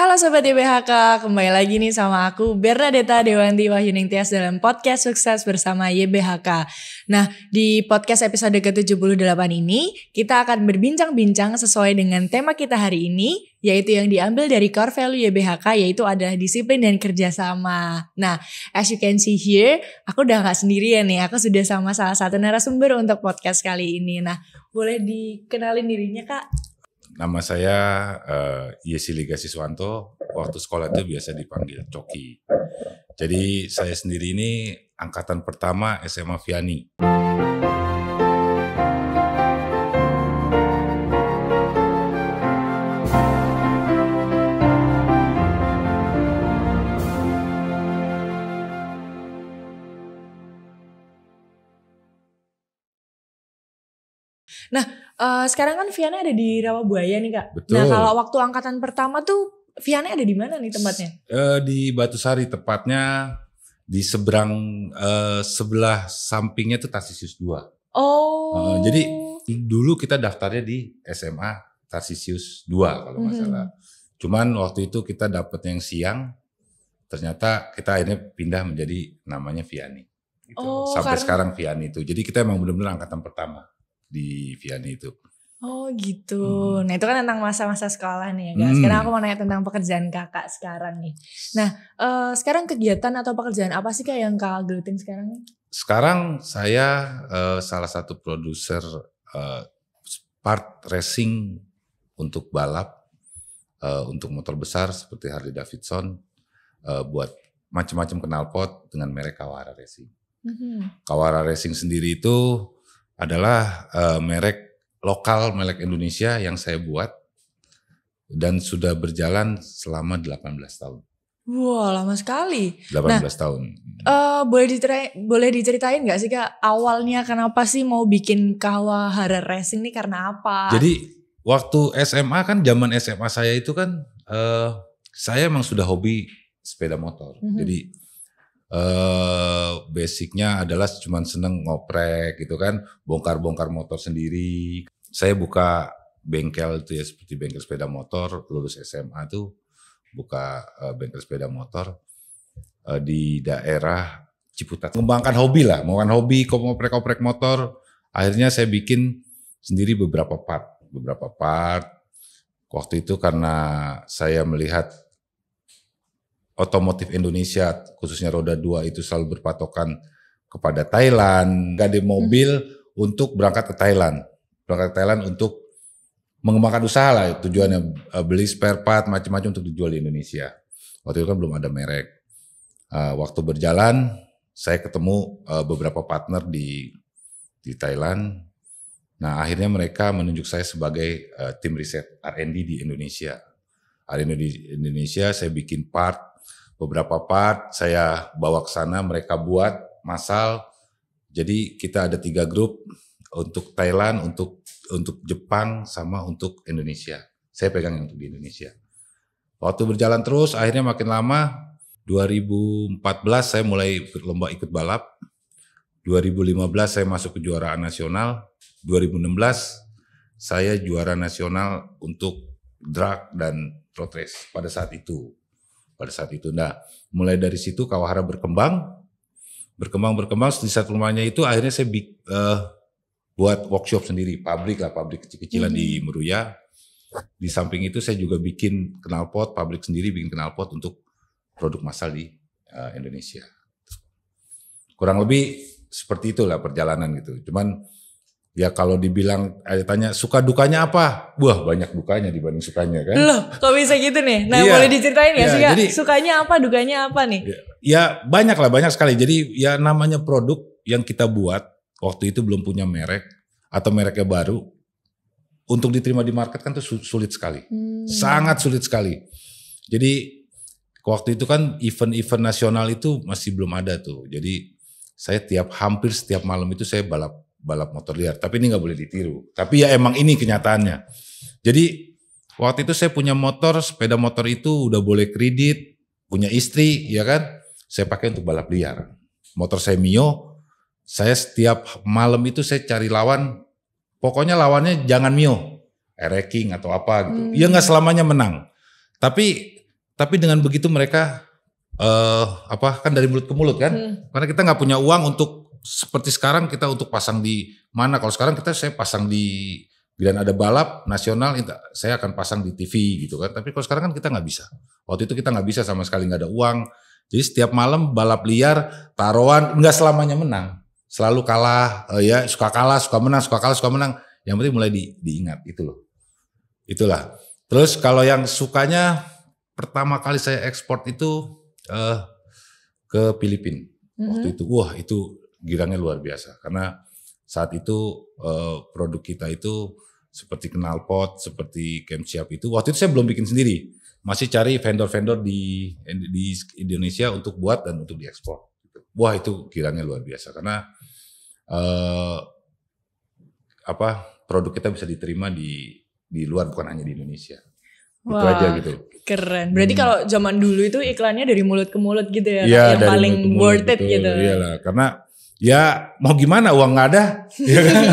Halo Sobat DBHK, kembali lagi nih sama aku Bernadetta Dewanti Wahyuning Tias dalam podcast Sukses Bersama YBHK. Nah, di podcast episode ke-78 ini, kita akan berbincang-bincang sesuai dengan tema kita hari ini, yaitu yang diambil dari core value YBHK, yaitu adalah disiplin dan kerjasama. Nah, as you can see here, aku udah gak sendirian nih, aku sudah sama salah satu narasumber untuk podcast kali ini. Nah, boleh dikenalin dirinya Kak? Nama saya uh, Yesi Liga Siswanto, waktu sekolah itu biasa dipanggil Coki. Jadi saya sendiri ini angkatan pertama SMA Viani. Uh, sekarang kan Viana ada di Rawa Buaya nih kak. Nah, Betul. Nah kalau waktu angkatan pertama tuh Viana ada di mana nih tempatnya? Uh, di Sari tepatnya di seberang uh, sebelah sampingnya tuh Tarsisius 2. Oh. Uh, jadi dulu kita daftarnya di SMA Tarsisius 2 kalau nggak mm -hmm. salah. Cuman waktu itu kita dapet yang siang. Ternyata kita akhirnya pindah menjadi namanya Viani. Gitu. Oh, Sampai karena... sekarang Viani itu. Jadi kita emang benar-benar angkatan pertama di Viani itu. Oh gitu. Hmm. Nah itu kan tentang masa-masa sekolah nih ya guys. Hmm. Sekarang aku mau nanya tentang pekerjaan kakak sekarang nih. Nah uh, sekarang kegiatan atau pekerjaan apa sih kak yang kakak gelutin sekarang Sekarang saya uh, salah satu produser uh, part racing untuk balap, uh, untuk motor besar seperti Harley Davidson, uh, buat macam-macam knalpot dengan merek Kawara Racing. Mm -hmm. Kawara Racing sendiri itu adalah uh, merek lokal merek Indonesia yang saya buat dan sudah berjalan selama 18 tahun. Wah wow, lama sekali. 18 nah, tahun. Uh, boleh diceritain, boleh diceritain nggak sih kak awalnya kenapa sih mau bikin Kawahara Racing ini karena apa? Jadi waktu SMA kan zaman SMA saya itu kan uh, saya emang sudah hobi sepeda motor. Mm -hmm. Jadi uh, basicnya adalah cuma seneng ngoprek gitu kan, bongkar-bongkar motor sendiri. Saya buka bengkel itu ya seperti bengkel sepeda motor, lulus SMA tuh buka uh, bengkel sepeda motor uh, di daerah Ciputat. Mengembangkan hobi lah, mau kan hobi ngoprek-ngoprek motor. Akhirnya saya bikin sendiri beberapa part, beberapa part. Waktu itu karena saya melihat otomotif Indonesia khususnya roda dua itu selalu berpatokan kepada Thailand, ada mobil hmm. untuk berangkat ke Thailand, berangkat ke Thailand untuk mengembangkan usaha lah tujuannya eh, beli spare part macam-macam untuk dijual di Indonesia. Waktu itu kan belum ada merek. Uh, waktu berjalan saya ketemu uh, beberapa partner di di Thailand. Nah akhirnya mereka menunjuk saya sebagai uh, tim riset R&D di Indonesia. R&D di Indonesia saya bikin part beberapa part saya bawa ke sana, mereka buat masal. Jadi kita ada tiga grup untuk Thailand, untuk untuk Jepang, sama untuk Indonesia. Saya pegang yang untuk di Indonesia. Waktu berjalan terus, akhirnya makin lama 2014 saya mulai lomba ikut balap. 2015 saya masuk kejuaraan nasional. 2016 saya juara nasional untuk drag dan road race pada saat itu pada saat itu. Nah, mulai dari situ Kawahara berkembang, berkembang berkembang. Di saat rumahnya itu akhirnya saya uh, buat workshop sendiri, pabrik lah, pabrik kecil-kecilan hmm. di Meruya. Mm-hmm. Di samping itu saya juga bikin knalpot, pabrik sendiri bikin knalpot untuk produk massal di uh, Indonesia. Kurang lebih seperti itulah perjalanan gitu. Cuman Ya kalau dibilang ada eh, tanya suka dukanya apa? Wah banyak dukanya dibanding sukanya kan. Loh kok bisa gitu nih? Nah yeah, boleh diceritain ya yeah, sih jadi, sukanya apa dukanya apa nih? Ya, ya, banyak lah banyak sekali. Jadi ya namanya produk yang kita buat waktu itu belum punya merek atau mereknya baru. Untuk diterima di market kan tuh sulit sekali. Hmm. Sangat sulit sekali. Jadi waktu itu kan event-event nasional itu masih belum ada tuh. Jadi saya tiap hampir setiap malam itu saya balap balap motor liar. Tapi ini nggak boleh ditiru. Tapi ya emang ini kenyataannya. Jadi waktu itu saya punya motor, sepeda motor itu udah boleh kredit, punya istri, ya kan? Saya pakai untuk balap liar. Motor saya Mio, saya setiap malam itu saya cari lawan. Pokoknya lawannya jangan Mio, Ereking atau apa gitu. Hmm. Ya nggak selamanya menang. Tapi tapi dengan begitu mereka eh uh, apa kan dari mulut ke mulut kan? Hmm. Karena kita nggak punya uang untuk seperti sekarang kita untuk pasang di mana? Kalau sekarang kita saya pasang di bila ada balap nasional, saya akan pasang di TV gitu kan. Tapi kalau sekarang kan kita nggak bisa. Waktu itu kita nggak bisa sama sekali nggak ada uang. Jadi setiap malam balap liar, taruhan nggak selamanya menang, selalu kalah eh, ya suka kalah, suka menang, suka kalah, suka menang. Yang penting mulai di, diingat itu loh. Itulah. Terus kalau yang sukanya pertama kali saya ekspor itu uh, ke Filipina mm-hmm. waktu mm -hmm. itu wah itu girangnya luar biasa karena saat itu uh, produk kita itu seperti knalpot, seperti camp siap itu waktu itu saya belum bikin sendiri. Masih cari vendor-vendor di di Indonesia untuk buat dan untuk diekspor. Wah, itu kiranya luar biasa karena uh, apa? produk kita bisa diterima di di luar bukan hanya di Indonesia. Wah, itu aja gitu. Keren. Berarti hmm. kalau zaman dulu itu iklannya dari mulut ke mulut gitu ya, ya yang paling mulut, worth it betul, gitu. Iyalah, karena ya mau gimana uang nggak ada, ya kan?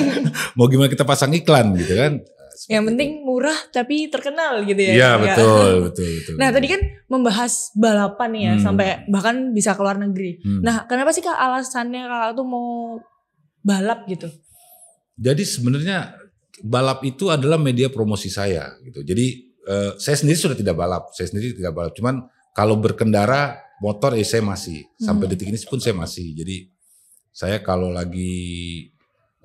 mau gimana kita pasang iklan gitu kan? Nah, seperti yang penting murah tapi terkenal gitu ya. Iya betul, betul betul. Nah tadi kan membahas balapan ya hmm. sampai bahkan bisa ke luar negeri. Hmm. Nah kenapa sih kak alasannya kalau tuh mau balap gitu? Jadi sebenarnya balap itu adalah media promosi saya gitu. Jadi eh, saya sendiri sudah tidak balap, saya sendiri tidak balap. Cuman kalau berkendara motor ya saya masih sampai hmm. detik ini pun saya masih. Jadi saya kalau lagi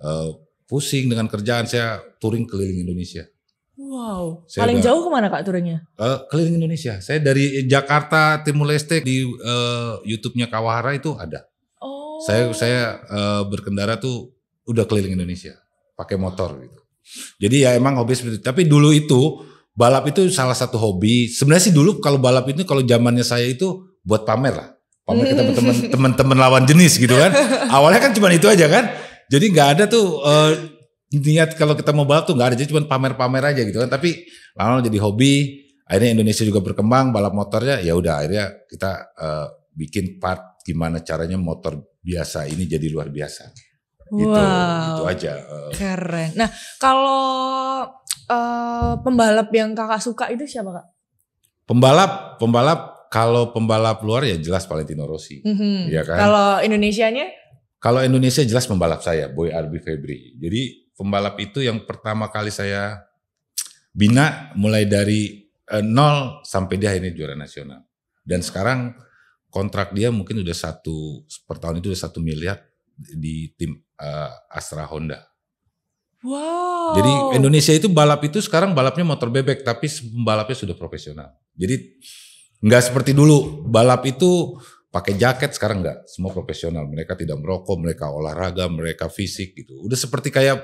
uh, pusing dengan kerjaan saya touring keliling Indonesia. Wow. Saya Paling udah, jauh kemana kak touringnya? Uh, keliling Indonesia. Saya dari Jakarta Timur Leste di uh, YouTube-nya Kawahara itu ada. Oh. Saya saya uh, berkendara tuh udah keliling Indonesia pakai motor gitu. Jadi ya emang hobi seperti itu. Tapi dulu itu balap itu salah satu hobi. Sebenarnya sih dulu kalau balap itu kalau zamannya saya itu buat pamer lah pamer ke teman-teman teman-teman lawan jenis gitu kan awalnya kan cuma itu aja kan jadi nggak ada tuh uh, niat kalau kita mau balap tuh nggak ada jadi cuma pamer-pamer aja gitu kan tapi lama jadi hobi akhirnya Indonesia juga berkembang balap motornya ya udah akhirnya kita uh, bikin part gimana caranya motor biasa ini jadi luar biasa gitu, gitu wow. gitu aja eh. keren nah kalau uh, pembalap yang kakak suka itu siapa kak pembalap pembalap kalau pembalap luar ya jelas Valentino Rossi, mm -hmm. ya kan. Kalau Indonesianya? Kalau Indonesia jelas pembalap saya Boy Arbi Febri. Jadi pembalap itu yang pertama kali saya bina mulai dari uh, nol sampai dia ini juara nasional. Dan sekarang kontrak dia mungkin udah satu per tahun itu udah satu miliar di tim uh, Astra Honda. Wow. Jadi Indonesia itu balap itu sekarang balapnya motor bebek tapi pembalapnya sudah profesional. Jadi Nggak seperti dulu balap itu pakai jaket sekarang nggak semua profesional mereka tidak merokok mereka olahraga mereka fisik gitu udah seperti kayak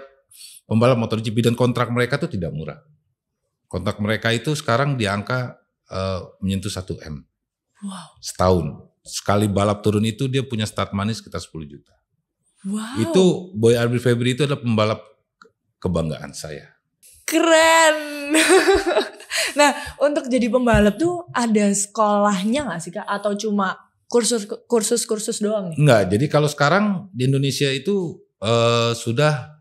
pembalap motor GP dan kontrak mereka tuh tidak murah kontrak mereka itu sekarang di angka uh, menyentuh 1 m wow. setahun sekali balap turun itu dia punya start manis sekitar 10 juta wow. itu Boy Arbi Febri itu adalah pembalap kebanggaan saya keren nah untuk jadi pembalap tuh ada sekolahnya gak sih kak atau cuma kursus kursus kursus doang nih? Enggak, jadi kalau sekarang di Indonesia itu uh, sudah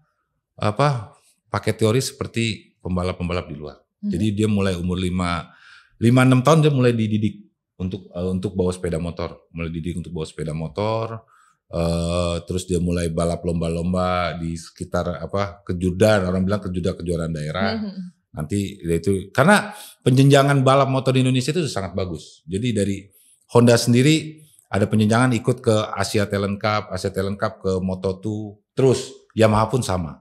apa pakai teori seperti pembalap-pembalap di luar. Hmm. Jadi dia mulai umur lima lima enam tahun dia mulai dididik untuk uh, untuk bawa sepeda motor, mulai dididik untuk bawa sepeda motor, uh, terus dia mulai balap lomba-lomba di sekitar apa kejudan, orang bilang kejuda kejuaraan daerah. Mm -hmm. hmm, hmm. Nanti itu karena penjenjangan balap motor di Indonesia itu sangat bagus. Jadi dari Honda sendiri ada penjenjangan ikut ke Asia Talent Cup, Asia Talent Cup ke Moto2, terus Yamaha pun sama.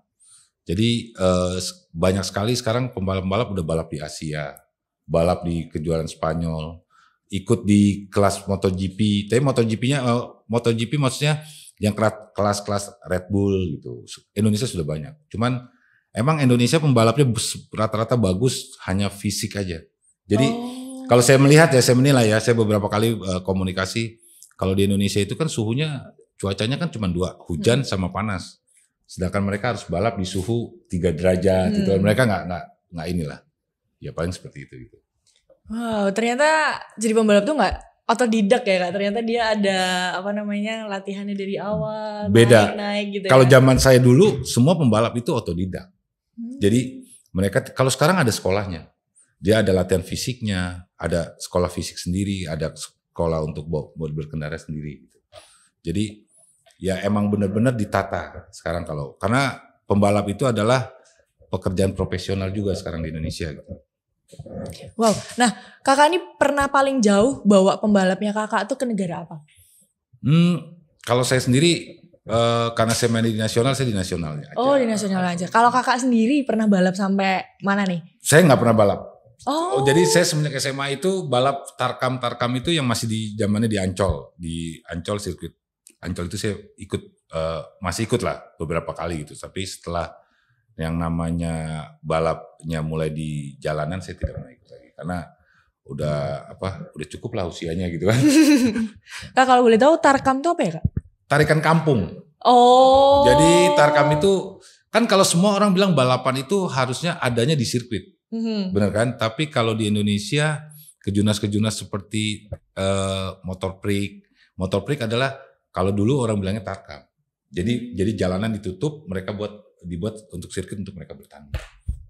Jadi eh, banyak sekali sekarang pembalap-pembalap udah balap di Asia, balap di kejuaraan Spanyol, ikut di kelas MotoGP. Tapi MotoGP-nya eh, MotoGP maksudnya yang kelas-kelas Red Bull gitu. Indonesia sudah banyak. Cuman Emang Indonesia pembalapnya rata-rata bagus hanya fisik aja. Jadi oh. kalau saya melihat ya, saya menilai ya, saya beberapa kali uh, komunikasi kalau di Indonesia itu kan suhunya cuacanya kan cuma dua, hujan hmm. sama panas. Sedangkan mereka harus balap di suhu tiga derajat gitu. hmm. gitu. Mereka nggak nggak nggak inilah. Ya paling seperti itu gitu. Wow, ternyata jadi pembalap tuh nggak otodidak ya kak. Ternyata dia ada apa namanya latihannya dari awal. Beda. Naik, naik gitu. Kalau ya. zaman saya dulu semua pembalap itu otodidak. Hmm. Jadi mereka kalau sekarang ada sekolahnya, dia ada latihan fisiknya, ada sekolah fisik sendiri, ada sekolah untuk buat berkendara sendiri. Gitu. Jadi ya emang benar-benar ditata sekarang kalau karena pembalap itu adalah pekerjaan profesional juga sekarang di Indonesia. Gitu. Wow, nah kakak ini pernah paling jauh bawa pembalapnya kakak tuh ke negara apa? Hmm, kalau saya sendiri Uh, karena saya main di nasional, saya di nasionalnya. Oh, aja. Oh, di nasional aja. Kalau kakak sendiri pernah balap sampai mana nih? Saya nggak pernah balap. Oh. oh. Jadi saya semenjak SMA itu balap tarkam tarkam itu yang masih di zamannya di Ancol, di Ancol sirkuit. Ancol itu saya ikut uh, masih ikut lah beberapa kali gitu. Tapi setelah yang namanya balapnya mulai di jalanan saya tidak pernah ikut lagi karena udah apa udah cukup lah usianya gitu kan. kak nah, kalau boleh tahu tarkam itu apa ya kak? tarikan kampung. Oh. Jadi tarkam itu kan kalau semua orang bilang balapan itu harusnya adanya di sirkuit, mm-hmm. benar kan? Tapi kalau di Indonesia kejunas-kejunas seperti uh, motor prik, motor prik adalah kalau dulu orang bilangnya tarkam. Jadi jadi jalanan ditutup, mereka buat dibuat untuk sirkuit untuk mereka bertanding,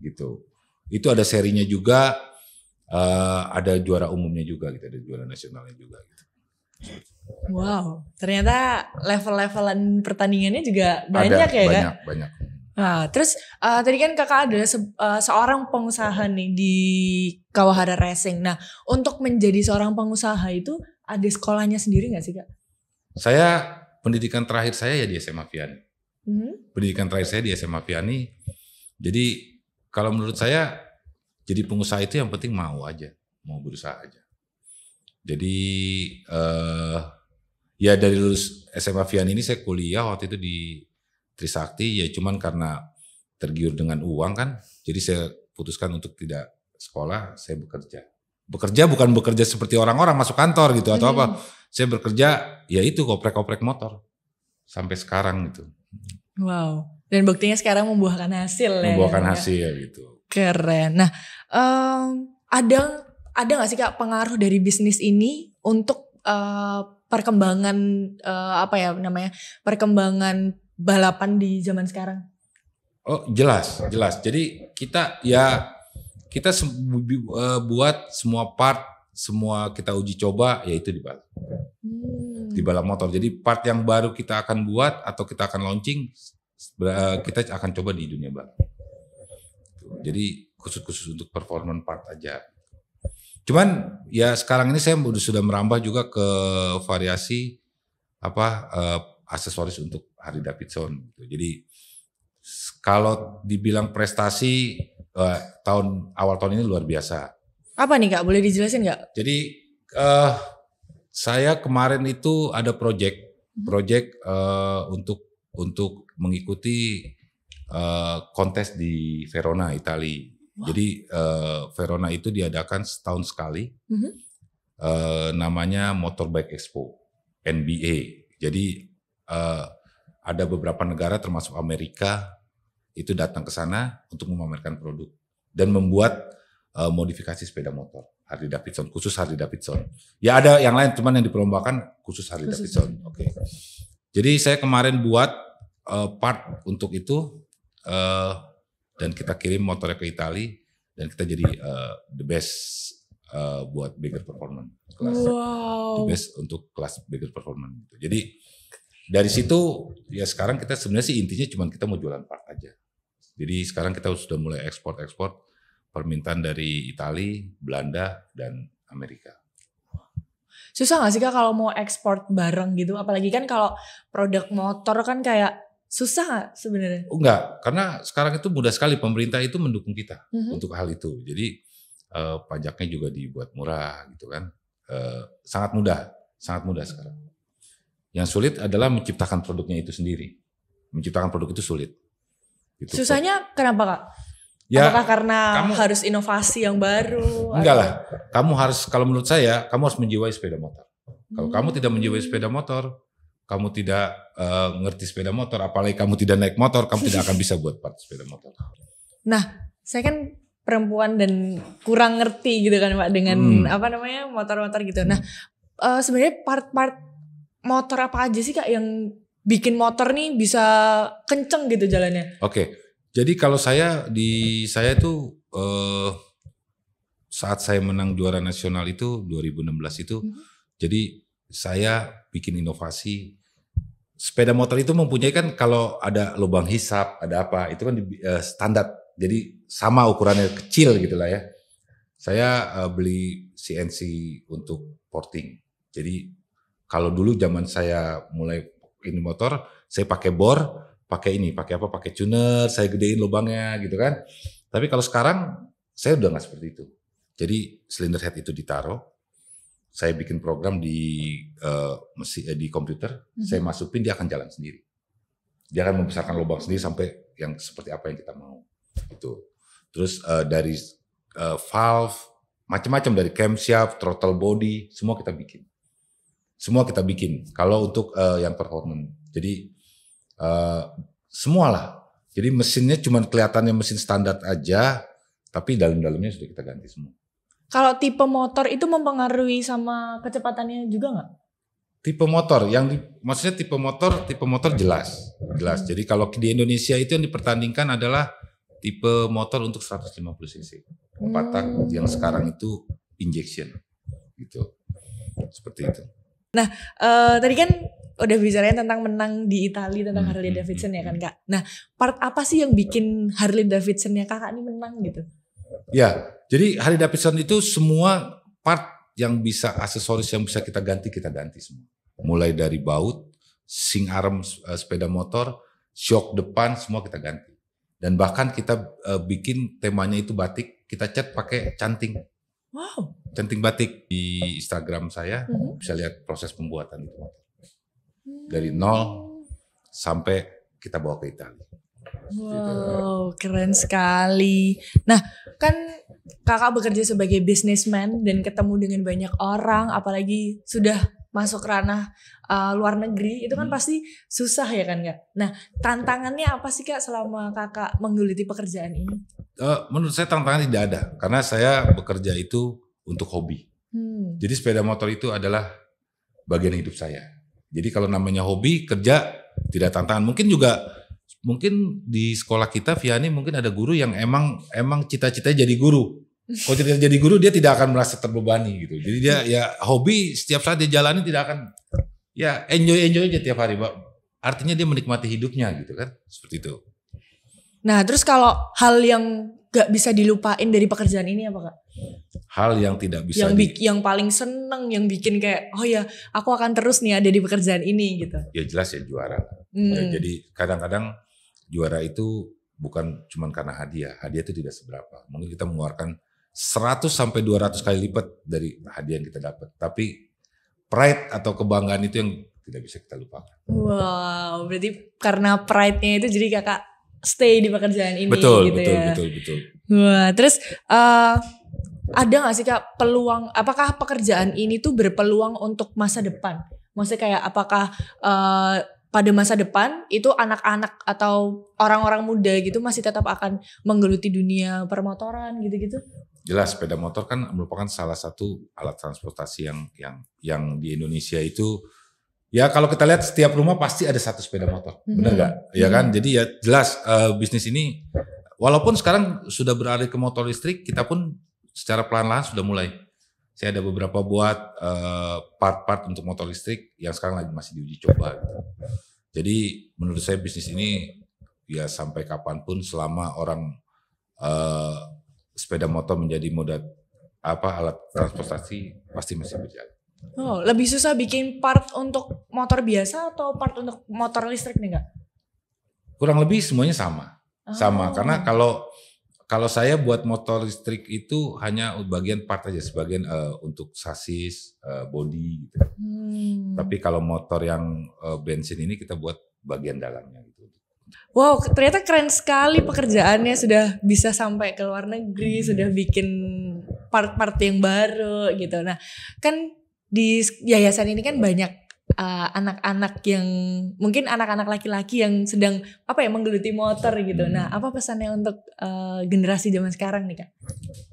gitu. Itu ada serinya juga, uh, ada juara umumnya juga, gitu, ada juara nasionalnya juga, gitu. Wow, ternyata level-levelan pertandingannya juga banyak Ada, ya banyak, kan? Banyak, banyak. Nah, terus uh, tadi kan kakak ada se uh, seorang pengusaha nih di Kawahara Racing. Nah, untuk menjadi seorang pengusaha itu ada sekolahnya sendiri nggak sih kak? Saya pendidikan terakhir saya ya di SMA Fiani. Hmm? Pendidikan terakhir saya di SMA Fiani. Jadi kalau menurut saya jadi pengusaha itu yang penting mau aja, mau berusaha aja. Jadi uh, ya dari lulus SMA Vian ini saya kuliah waktu itu di Trisakti ya cuman karena tergiur dengan uang kan jadi saya putuskan untuk tidak sekolah saya bekerja bekerja bukan bekerja seperti orang-orang masuk kantor gitu atau apa mm-hmm. saya bekerja ya itu koprek-koprek motor sampai sekarang gitu wow dan buktinya sekarang membuahkan hasil ya, membuahkan ya, hasil ya. gitu keren nah um, ada ada nggak sih kak pengaruh dari bisnis ini untuk uh, perkembangan uh, apa ya namanya perkembangan balapan di zaman sekarang? Oh jelas jelas. Jadi kita ya kita se eh, buat semua part semua kita uji coba yaitu di balap hmm. di balap motor. Jadi part yang baru kita akan buat atau kita akan launching kita akan coba di dunia balap. Jadi khusus khusus untuk performance part aja. Cuman ya sekarang ini saya sudah merambah juga ke variasi apa uh, aksesoris untuk Harley Davidson gitu. Jadi kalau dibilang prestasi uh, tahun awal tahun ini luar biasa. Apa nih kak? Boleh dijelasin nggak? Jadi uh, saya kemarin itu ada project project uh, untuk untuk mengikuti uh, kontes di Verona, Italia. Jadi uh, Verona itu diadakan setahun sekali. Mm -hmm. uh, namanya Motorbike Expo NBA. Jadi uh, ada beberapa negara termasuk Amerika itu datang ke sana untuk memamerkan produk dan membuat uh, modifikasi sepeda motor Harley Davidson khusus Harley Davidson. Ya ada yang lain cuman yang diperlombakan khusus Harley khusus Davidson. Oke. Okay. Jadi saya kemarin buat uh, part untuk itu uh, dan kita kirim motornya ke Italia dan kita jadi uh, the best uh, buat bigger performance kelas wow. the best untuk kelas bigger performance gitu. Jadi dari situ ya sekarang kita sebenarnya sih intinya cuma kita mau jualan part aja. Jadi sekarang kita sudah mulai ekspor-ekspor permintaan dari Italia, Belanda dan Amerika. Susah gak sih kak kalau mau ekspor bareng gitu? Apalagi kan kalau produk motor kan kayak Susah nggak sebenarnya? enggak, karena sekarang itu mudah sekali pemerintah itu mendukung kita mm-hmm. untuk hal itu. Jadi eh, pajaknya juga dibuat murah gitu kan. Eh, sangat mudah, sangat mudah sekarang. Yang sulit adalah menciptakan produknya itu sendiri. Menciptakan produk itu sulit. Gitu. Susahnya kenapa kak? Ya, Apakah karena kamu, harus inovasi yang baru? Enggak lah, kamu harus kalau menurut saya kamu harus menjiwai sepeda motor. Kalau hmm. kamu tidak menjiwai sepeda motor, kamu tidak uh, ngerti sepeda motor, apalagi kamu tidak naik motor, kamu tidak akan bisa buat part sepeda motor. Nah, saya kan perempuan dan kurang ngerti gitu kan Pak dengan hmm. apa namanya motor-motor gitu. Hmm. Nah, uh, sebenarnya part-part motor apa aja sih Kak yang bikin motor nih bisa kenceng gitu jalannya? Oke. Okay. Jadi kalau saya di saya tuh uh, saat saya menang juara nasional itu 2016 itu hmm. jadi saya bikin inovasi sepeda motor itu mempunyai kan kalau ada lubang hisap, ada apa, itu kan di, uh, standar. Jadi sama ukurannya kecil gitu lah ya. Saya uh, beli CNC untuk porting. Jadi kalau dulu zaman saya mulai ini motor, saya pakai bor, pakai ini, pakai apa, pakai tuner, saya gedein lubangnya gitu kan. Tapi kalau sekarang saya udah nggak seperti itu. Jadi silinder head itu ditaruh, saya bikin program di uh, di komputer, hmm. saya masukin dia akan jalan sendiri. Dia akan membesarkan lubang sendiri sampai yang seperti apa yang kita mau. Itu. Terus uh, dari uh, valve, macam-macam dari camshaft, throttle body, semua kita bikin. Semua kita bikin. Kalau untuk uh, yang performance. Jadi uh, semualah. Jadi mesinnya cuma kelihatannya mesin standar aja, tapi dalam-dalamnya sudah kita ganti semua. Kalau tipe motor itu mempengaruhi sama kecepatannya juga nggak? Tipe motor yang di, maksudnya tipe motor, tipe motor jelas, jelas. Hmm. Jadi kalau di Indonesia itu yang dipertandingkan adalah tipe motor untuk 150 cc empat hmm. tak yang sekarang itu injection gitu seperti itu. Nah uh, tadi kan udah bicaranya tentang menang di Italia tentang hmm, Harley hmm, Davidson ya kan kak. Nah part apa sih yang bikin Harley Davidsonnya kakak ini menang gitu? Ya, jadi Harley Davidson itu semua part yang bisa aksesoris yang bisa kita ganti kita ganti semua. Mulai dari baut, sing arm uh, eh, sepeda motor, shock depan semua kita ganti. Dan bahkan kita uh, bikin temanya itu batik, kita cat pakai canting. Wow. Canting batik di Instagram saya mm -hmm. bisa lihat proses pembuatan itu. Hmm. Dari nol sampai kita bawa ke Italia. Wow, keren sekali. Nah, kan kakak bekerja sebagai businessman dan ketemu dengan banyak orang apalagi sudah masuk ranah uh, luar negeri itu kan hmm. pasti susah ya kan kak. Nah tantangannya apa sih kak selama kakak menggeluti pekerjaan ini? Uh, menurut saya tantangan tidak ada karena saya bekerja itu untuk hobi. Hmm. Jadi sepeda motor itu adalah bagian hidup saya. Jadi kalau namanya hobi kerja tidak tantangan. Mungkin juga mungkin di sekolah kita Viani mungkin ada guru yang emang emang cita-citanya jadi guru. Kalau cita jadi guru dia tidak akan merasa terbebani gitu. Jadi dia ya hobi setiap saat dia jalani tidak akan ya enjoy enjoy aja tiap hari, Pak. Artinya dia menikmati hidupnya gitu kan. Seperti itu. Nah, terus kalau hal yang gak bisa dilupain dari pekerjaan ini apa, Kak? Hal yang tidak bisa yang di... yang paling seneng yang bikin kayak oh ya, aku akan terus nih ada di pekerjaan ini gitu. Ya jelas ya juara. Hmm. Ya, jadi kadang-kadang juara itu bukan cuma karena hadiah. Hadiah itu tidak seberapa. Mungkin kita mengeluarkan 100 sampai 200 kali lipat dari hadiah yang kita dapat. Tapi pride atau kebanggaan itu yang tidak bisa kita lupakan. Wow, berarti karena pride-nya itu jadi kakak stay di pekerjaan ini betul, gitu betul, ya. Betul, betul, betul. Wah, terus uh, ada gak sih kak peluang, apakah pekerjaan ini tuh berpeluang untuk masa depan? Maksudnya kayak apakah uh, pada masa depan itu anak-anak atau orang-orang muda gitu masih tetap akan menggeluti dunia permotoran gitu-gitu? Jelas, sepeda motor kan merupakan salah satu alat transportasi yang yang yang di Indonesia itu ya kalau kita lihat setiap rumah pasti ada satu sepeda motor, mm-hmm. benar nggak? Mm-hmm. Ya mhm. kan, jadi ya jelas uh, bisnis ini walaupun sekarang sudah beralih ke motor listrik, kita pun secara pelan-pelan sudah mulai saya ada beberapa buat eh, part-part untuk motor listrik yang sekarang lagi masih diuji coba. Gitu. Jadi menurut saya bisnis ini ya sampai kapanpun selama orang uh, sepeda motor menjadi moda apa alat transportasi pasti masih berjalan. Oh, lebih susah bikin part untuk motor biasa atau part untuk motor listrik nih enggak? Kurang lebih semuanya sama. Oh. Sama karena kalau kalau saya buat motor listrik itu hanya bagian part aja, sebagian uh, untuk sasis, uh, eh, body gitu. Hmm. Tapi kalau motor yang uh, bensin ini kita buat bagian dalamnya gitu. Wow, ternyata keren sekali pekerjaannya sudah bisa sampai ke luar negeri, hmm. sudah bikin part-part yang baru gitu. Nah, kan di yayasan ini kan banyak Eh, anak-anak uh, yang mungkin anak-anak laki-laki yang sedang apa ya menggeluti motor gitu. Hmm. Nah, apa pesannya untuk uh, generasi zaman sekarang nih kak?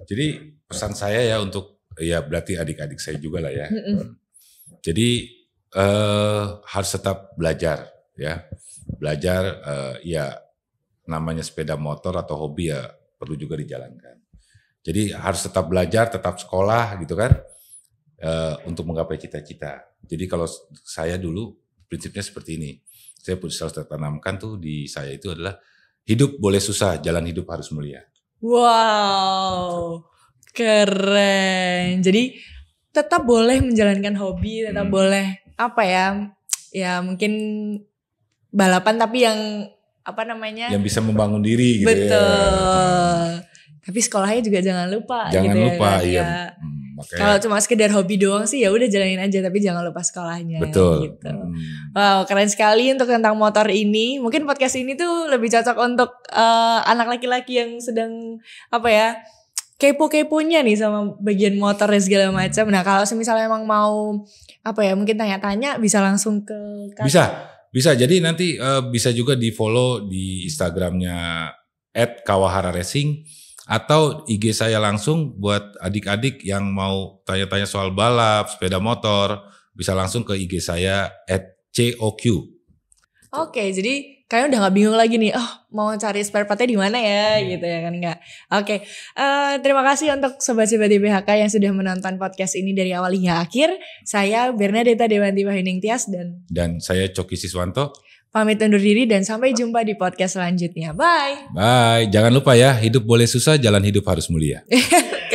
Jadi pesan saya ya untuk ya berarti adik-adik saya juga lah ya. Hmm. Jadi uh, harus tetap belajar ya, belajar uh, ya namanya sepeda motor atau hobi ya perlu juga dijalankan. Jadi harus tetap belajar, tetap sekolah gitu kan Eh, untuk menggapai cita-cita. Jadi kalau saya dulu prinsipnya seperti ini. Saya pun selalu tertanamkan tuh di saya itu adalah hidup boleh susah, jalan hidup harus mulia. Wow, keren. Jadi tetap boleh menjalankan hobi, tetap hmm. boleh apa ya? Ya mungkin balapan tapi yang apa namanya? Yang bisa membangun diri gitu Betul. ya. Betul. Hmm. Tapi sekolahnya juga jangan lupa. Jangan gitu ya, lupa, iya. ya, iya. Hmm Okay. kalau cuma sekedar hobi doang sih ya udah jalanin aja tapi jangan lupa sekolahnya betul gitu. hmm. wow keren sekali untuk tentang motor ini mungkin podcast ini tuh lebih cocok untuk uh, anak laki-laki yang sedang apa ya kepo-keponya nih sama bagian motor dan segala macam. Nah, kalau misalnya emang mau apa ya, mungkin tanya-tanya bisa langsung ke Bisa. Bisa. Jadi nanti uh, bisa juga di-follow di Instagramnya @kawahara racing atau IG saya langsung buat adik-adik yang mau tanya-tanya soal balap, sepeda motor, bisa langsung ke IG saya at COQ. Oke, jadi kayaknya udah gak bingung lagi nih, oh mau cari spare partnya di mana ya, hmm. gitu ya kan enggak. Oke, okay. uh, eh, terima kasih untuk sobat-sobat DBHK yang sudah menonton podcast ini dari awal hingga akhir. Saya Bernadetta Dewanti Wahining Tias dan dan saya Coki Siswanto pamit undur diri dan sampai jumpa di podcast selanjutnya. Bye. Bye. Jangan lupa ya, hidup boleh susah, jalan hidup harus mulia.